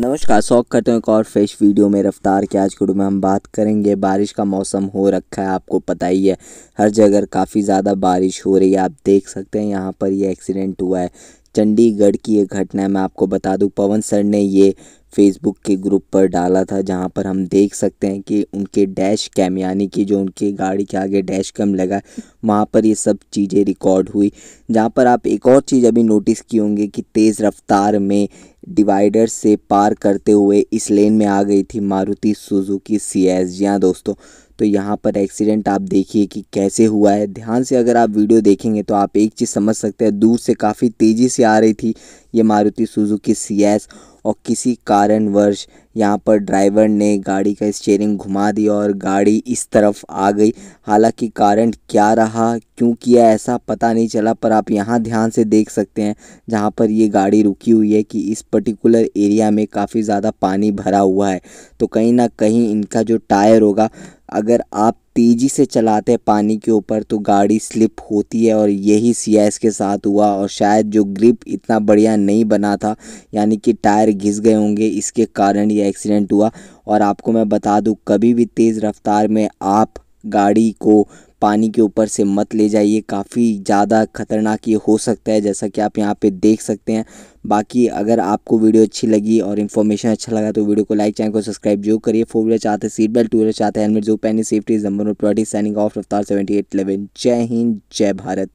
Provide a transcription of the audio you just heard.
नमस्कार शौक करते हैं एक और फ्रेश वीडियो में रफ्तार के आज वीडियो में हम बात करेंगे बारिश का मौसम हो रखा है आपको पता ही है हर जगह काफ़ी ज़्यादा बारिश हो रही है आप देख सकते हैं यहाँ पर ये एक्सीडेंट हुआ है चंडीगढ़ की एक घटना है मैं आपको बता दूं पवन सर ने ये फेसबुक के ग्रुप पर डाला था जहां पर हम देख सकते हैं कि उनके डैश कैम यानी कि जो उनके गाड़ी के आगे डैश कैम लगा वहां पर ये सब चीज़ें रिकॉर्ड हुई जहां पर आप एक और चीज़ अभी नोटिस किए होंगे कि तेज़ रफ्तार में डिवाइडर से पार करते हुए इस लेन में आ गई थी मारुति सुजुकी सी एस हाँ दोस्तों तो यहाँ पर एक्सीडेंट आप देखिए कि कैसे हुआ है ध्यान से अगर आप वीडियो देखेंगे तो आप एक चीज़ समझ सकते हैं दूर से काफ़ी तेज़ी से आ रही थी ये मारुति सुजुकी सी और किसी कारणवश यहाँ पर ड्राइवर ने गाड़ी का स्टेयरिंग घुमा दिया और गाड़ी इस तरफ आ गई हालांकि कारण क्या रहा क्यों किया ऐसा पता नहीं चला पर आप यहाँ ध्यान से देख सकते हैं जहाँ पर ये गाड़ी रुकी हुई है कि इस पर्टिकुलर एरिया में काफ़ी ज़्यादा पानी भरा हुआ है तो कहीं ना कहीं इनका जो टायर होगा अगर आप तेज़ी से चलाते हैं पानी के ऊपर तो गाड़ी स्लिप होती है और यही सी के साथ हुआ और शायद जो ग्रिप इतना बढ़िया नहीं बना था यानी कि टायर घिस गए होंगे इसके कारण ये एक्सीडेंट हुआ और आपको मैं बता दूँ कभी भी तेज़ रफ्तार में आप गाड़ी को पानी के ऊपर से मत ले जाइए काफ़ी ज़्यादा खतरनाक ये हो सकता है जैसा कि आप यहाँ पे देख सकते हैं बाकी अगर आपको वीडियो अच्छी लगी और इन्फॉर्मेशन अच्छा लगा तो वीडियो को लाइक चैनल को सब्सक्राइब जो करिए फोर व्हीलर चाहते हैं सीट बेल्ट टू व्हीलर चाहते हैं हेलमेट जो पहने safety number one signing off रफ्तार सेवेंटी एट इलेवन जय हिंद जय भारत